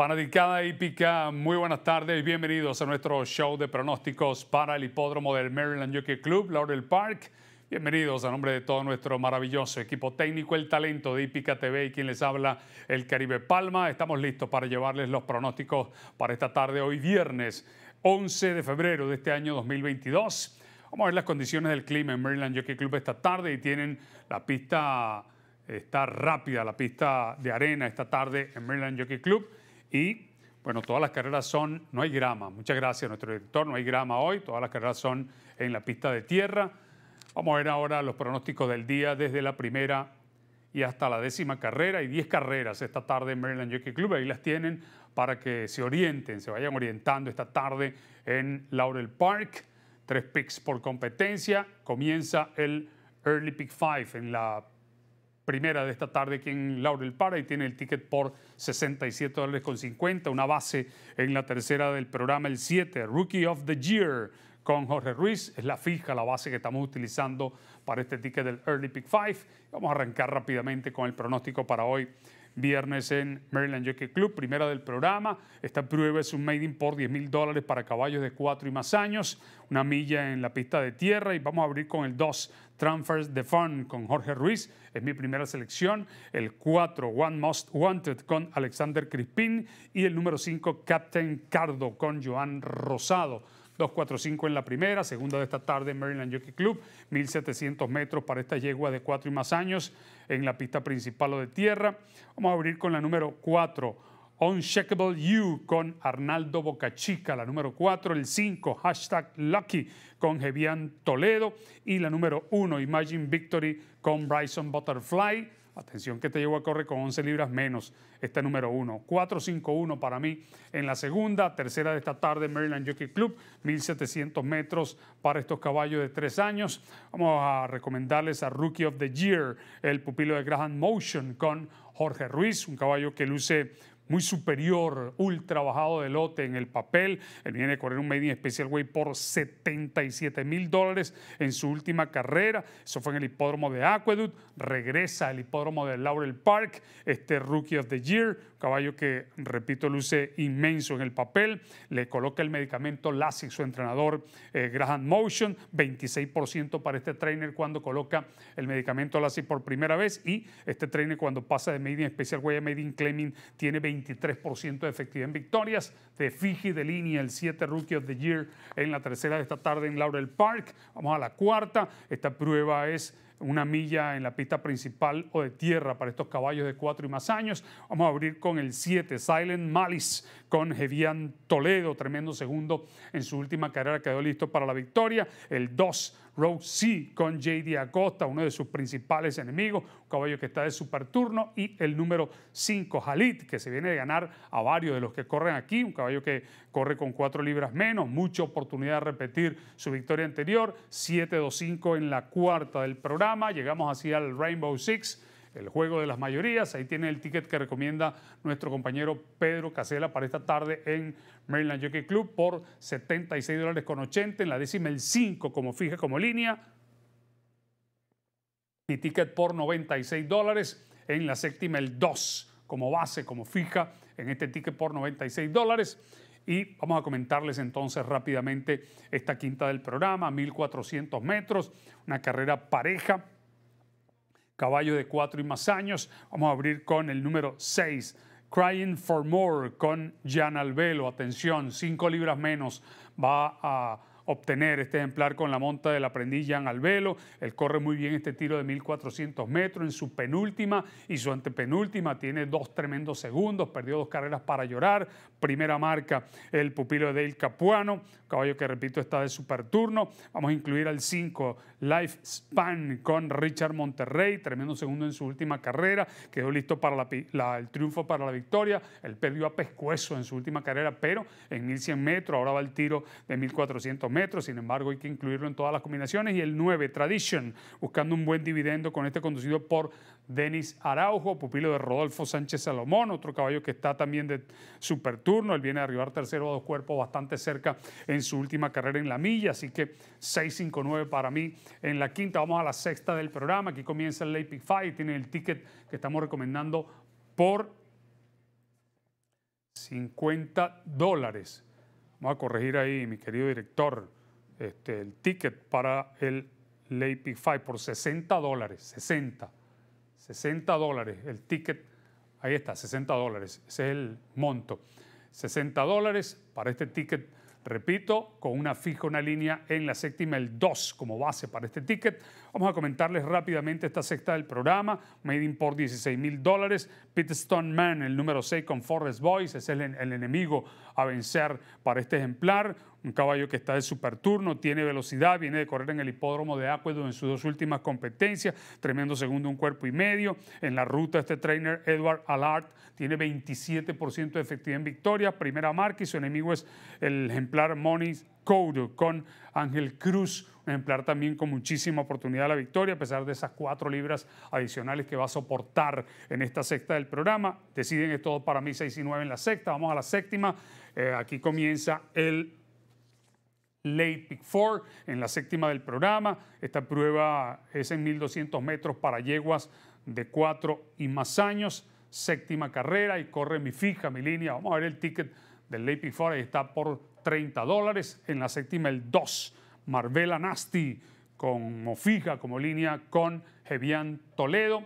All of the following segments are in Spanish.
Panadicada hípica, muy buenas tardes y bienvenidos a nuestro show de pronósticos para el hipódromo del Maryland Jockey Club, Laurel Park. Bienvenidos a nombre de todo nuestro maravilloso equipo técnico, el talento de Hípica TV y quien les habla, el Caribe Palma. Estamos listos para llevarles los pronósticos para esta tarde, hoy viernes 11 de febrero de este año 2022. Vamos a ver las condiciones del clima en Maryland Jockey Club esta tarde y tienen la pista, está rápida la pista de arena esta tarde en Maryland Jockey Club. Y bueno, todas las carreras son, no hay grama, muchas gracias nuestro director, no hay grama hoy, todas las carreras son en la pista de tierra. Vamos a ver ahora los pronósticos del día desde la primera y hasta la décima carrera y 10 carreras esta tarde en Maryland Jockey Club. Ahí las tienen para que se orienten, se vayan orientando esta tarde en Laurel Park. Tres picks por competencia. Comienza el Early Pick Five en la primera de esta tarde aquí en Laurel Para y tiene el ticket por 67 dólares con 50. Una base en la tercera del programa, el 7, Rookie of the Year con Jorge Ruiz. Es la fija, la base que estamos utilizando para este ticket del Early Pick 5. Vamos a arrancar rápidamente con el pronóstico para hoy viernes en Maryland Jockey Club, primera del programa. Esta prueba es un made in por 10 mil dólares para caballos de 4 y más años, una milla en la pista de tierra y vamos a abrir con el 2, Transfers the Fun con Jorge Ruiz, es mi primera selección, el 4, One Most Wanted con Alexander Crispin y el número 5, Captain Cardo con Joan Rosado. 245 en la primera, segunda de esta tarde Maryland Jockey Club, 1700 metros para esta yegua de cuatro y más años en la pista principal o de tierra. Vamos a abrir con la número 4. Uncheckable You con Arnaldo Bocachica, la número 4, el 5, hashtag Lucky con Jevian Toledo y la número 1, Imagine Victory con Bryson Butterfly. Atención que te llevo a correr con 11 libras menos este número 1. 451 para mí en la segunda, tercera de esta tarde Maryland Jockey Club, 1700 metros para estos caballos de tres años. Vamos a recomendarles a Rookie of the Year, el pupilo de Graham Motion con Jorge Ruiz, un caballo que luce muy superior, ultra bajado de lote en el papel. Él viene a correr un Made in Special Way por 77 mil dólares en su última carrera. Eso fue en el hipódromo de Aqueduct. Regresa al hipódromo de Laurel Park, este Rookie of the Year, caballo que, repito, luce inmenso en el papel. Le coloca el medicamento LASIK, su entrenador eh, Graham Motion, 26% para este trainer cuando coloca el medicamento LASIK por primera vez. Y este trainer, cuando pasa de Made in Special Way a Made in Claiming, tiene 20 23% de efectividad en victorias. De Fiji de línea, el 7 Rookie of the Year en la tercera de esta tarde en Laurel Park. Vamos a la cuarta. Esta prueba es una milla en la pista principal o de tierra para estos caballos de cuatro y más años. Vamos a abrir con el 7, Silent Malice, con Jevian Toledo, tremendo segundo en su última carrera, quedó listo para la victoria. El 2, Road C con JD Acosta, uno de sus principales enemigos, un caballo que está de super turno, y el número 5, Jalit, que se viene de ganar a varios de los que corren aquí, un caballo que corre con 4 libras menos, mucha oportunidad de repetir su victoria anterior, 7-2-5 en la cuarta del programa, llegamos así al Rainbow Six el juego de las mayorías. Ahí tiene el ticket que recomienda nuestro compañero Pedro Casela para esta tarde en Maryland Jockey Club por 76 dólares con 80. En la décima el 5 como fija, como línea. Mi ticket por 96 dólares. En la séptima el 2 como base, como fija en este ticket por 96 dólares. Y vamos a comentarles entonces rápidamente esta quinta del programa, 1400 metros, una carrera pareja, caballo de cuatro y más años. Vamos a abrir con el número seis, Crying for More con Jan Albelo, Atención, cinco libras menos va a obtener este ejemplar con la monta de la prendilla Albelo. Él corre muy bien este tiro de 1400 metros en su penúltima y su antepenúltima. Tiene dos tremendos segundos, perdió dos carreras para llorar. Primera marca, el pupilo de Dale Capuano, caballo que repito está de super turno. Vamos a incluir al 5, Lifespan con Richard Monterrey, tremendo segundo en su última carrera. Quedó listo para el triunfo para la victoria. Él perdió a Pescuezo en su última carrera, pero en 1100 metros, ahora va el tiro de 1400 metros sin embargo hay que incluirlo en todas las combinaciones. Y el 9, Tradition, buscando un buen dividendo con este conducido por Denis Araujo, pupilo de Rodolfo Sánchez Salomón, otro caballo que está también de superturno. turno. Él viene a arribar tercero a dos cuerpos bastante cerca en su última carrera en la milla, así que 6-5-9 para mí en la quinta. Vamos a la sexta del programa. Aquí comienza el Late Pick tiene Tiene el ticket que estamos recomendando por 50 dólares. Vamos a corregir ahí, mi querido director, este, el ticket para el Leipzig 5 por 60 dólares, 60, 60 dólares el ticket, ahí está, 60 dólares, ese es el monto. 60 dólares para este ticket, repito, con una fija, una línea en la séptima, el 2 como base para este ticket. Vamos a comentarles rápidamente esta sexta del programa, Made in por 16 mil dólares, Pete Man, el número 6 con Forrest Boys, es el, enemigo a vencer para este ejemplar. Un caballo que está de turno, tiene velocidad, viene de correr en el hipódromo de Acuedo en sus dos últimas competencias, tremendo segundo, un cuerpo y medio. En la ruta este trainer Edward Allard tiene 27% de efectividad en victoria, primera marca y su enemigo es el ejemplar Moniz con Ángel Cruz, un ejemplar también con muchísima oportunidad la victoria, a pesar de esas cuatro libras adicionales que va a soportar en esta sexta del programa. Deciden es todo para mí 6 y 9 en la sexta, vamos a la séptima. Eh, aquí comienza el Late Pick four en la séptima del programa. Esta prueba es en 1200 metros para yeguas de cuatro y más años. Séptima carrera y corre mi fija, mi línea. Vamos a ver el ticket del Leipzig Forest está por 30 dólares. En la séptima el 2, Marvela Nasty con fija, como línea con Jevian Toledo.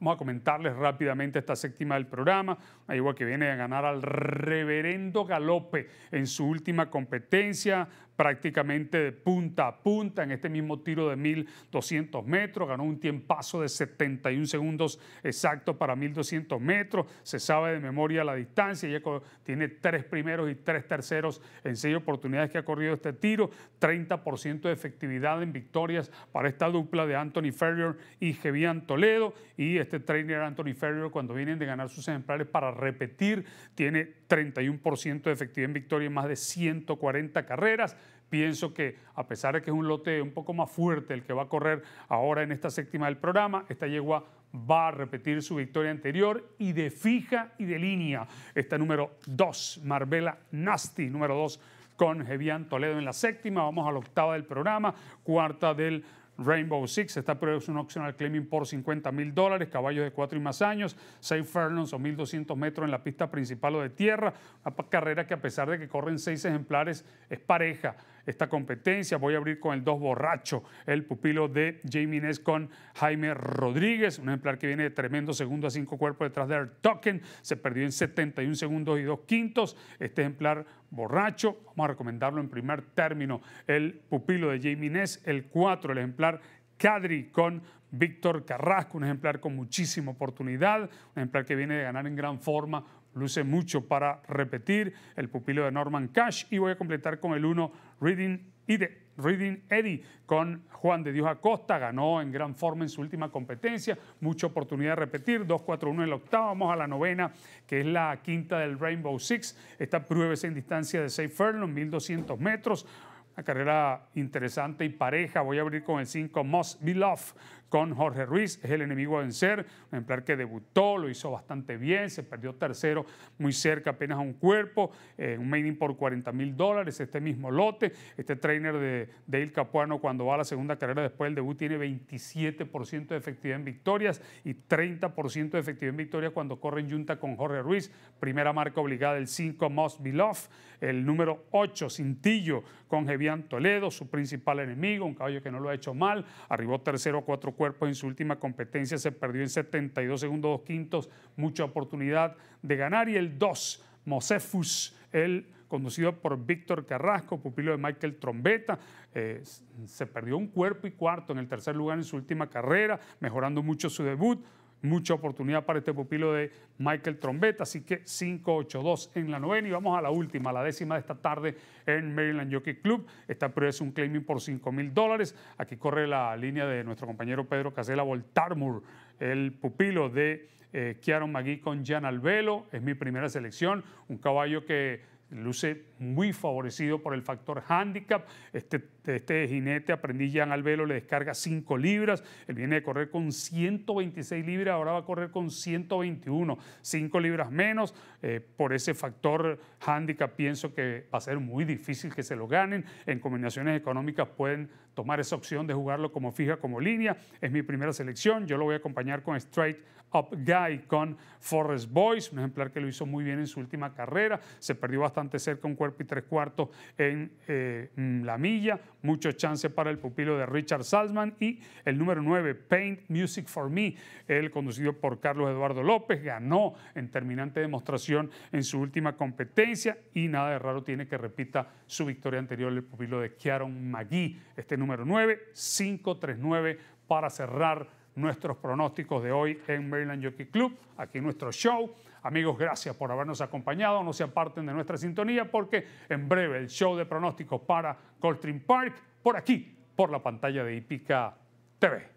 Vamos a comentarles rápidamente esta séptima del programa. ...a igual que viene a ganar al reverendo Galope en su última competencia prácticamente de punta a punta en este mismo tiro de 1200 metros. Ganó un tiempazo de 71 segundos exacto para 1200 metros. Se sabe de memoria la distancia. ya tiene tres primeros y tres terceros en seis oportunidades que ha corrido este tiro. 30% de efectividad en victorias para esta dupla de Anthony Ferrier y Jevian Toledo. Y este trainer Anthony Ferrier, cuando vienen de ganar sus ejemplares para repetir, tiene 31% de efectividad en victoria en más de 140 carreras. Pienso que a pesar de que es un lote un poco más fuerte el que va a correr ahora en esta séptima del programa, esta yegua va a repetir su victoria anterior y de fija y de línea. Está número 2, Marbella Nasty, número 2 con Jevian Toledo en la séptima. Vamos a la octava del programa, cuarta del Rainbow Six. Esta prueba es un optional claiming por 50 mil dólares, caballos de 4 y más años, 6 furlongs o 1200 metros en la pista principal o de tierra. Una carrera que a pesar de que corren 6 ejemplares es pareja esta competencia. Voy a abrir con el 2 borracho, el pupilo de Jamie Ness con Jaime Rodríguez, un ejemplar que viene de tremendo segundo a cinco cuerpos detrás de Air Token. Se perdió en 71 segundos y dos quintos. Este ejemplar borracho, vamos a recomendarlo en primer término, el pupilo de Jamie Ness, el 4, el ejemplar Cadri con Víctor Carrasco, un ejemplar con muchísima oportunidad, un ejemplar que viene de ganar en gran forma, luce mucho para repetir, el pupilo de Norman Cash y voy a completar con el 1, Reading Eddy, Reading Eddie con Juan de Dios Acosta, ganó en gran forma en su última competencia, mucha oportunidad de repetir, 2-4-1 en la octava, vamos a la novena, que es la quinta del Rainbow Six, esta es en distancia de 6 mil 1200 metros, una carrera interesante y pareja, voy a abrir con el 5 Must Be Love, con Jorge Ruiz, es el enemigo a vencer, un ejemplar que debutó, lo hizo bastante bien, se perdió tercero muy cerca apenas a un cuerpo, eh, un mailing por 40 mil dólares, este mismo lote, este trainer de Dale Capuano cuando va a la segunda carrera después del debut tiene 27% de efectividad en victorias y 30% de efectividad en victorias cuando corre en junta con Jorge Ruiz, primera marca obligada el 5 Most Be el número 8 Cintillo con Jevian Toledo, su principal enemigo, un caballo que no lo ha hecho mal, arribó tercero a cuatro cuerpo en su última competencia. Se perdió en 72 segundos, dos quintos, mucha oportunidad de ganar. Y el 2, Mosefus, el conducido por Víctor Carrasco, pupilo de Michael Trombeta. Eh, se perdió un cuerpo y cuarto en el tercer lugar en su última carrera, mejorando mucho su debut mucha oportunidad para este pupilo de Michael Trombeta, así que 5 8 en la novena y vamos a la última, la décima de esta tarde en Maryland Jockey Club. Esta prueba es un claiming por 5 mil dólares. Aquí corre la línea de nuestro compañero Pedro Casela Voltarmur, el pupilo de eh, Kiaron Magui con Jan Alvelo. Es mi primera selección, un caballo que luce muy favorecido por el factor handicap. Este, este jinete, aprendiz al velo le descarga 5 libras. Él viene de correr con 126 libras, ahora va a correr con 121, 5 libras menos. Eh, por ese factor handicap pienso que va a ser muy difícil que se lo ganen. En combinaciones económicas pueden tomar esa opción de jugarlo como fija, como línea. Es mi primera selección. Yo lo voy a acompañar con Straight Up Guy, con forest Boys, un ejemplar que lo hizo muy bien en su última carrera. Se perdió bastante cerca un cuerpo y tres cuartos en eh, la milla. Mucho chance para el pupilo de Richard Salzman. Y el número 9, Paint Music for Me, el conducido por Carlos Eduardo López, ganó en terminante demostración en su última competencia. Y nada de raro tiene que repita su victoria anterior el pupilo de Kiaron Magui. Este número 9, 539 para cerrar nuestros pronósticos de hoy en Maryland Jockey Club, aquí nuestro show. Amigos, gracias por habernos acompañado. No se aparten de nuestra sintonía porque en breve el show de pronósticos para Coltrane Park por aquí, por la pantalla de Ipica TV.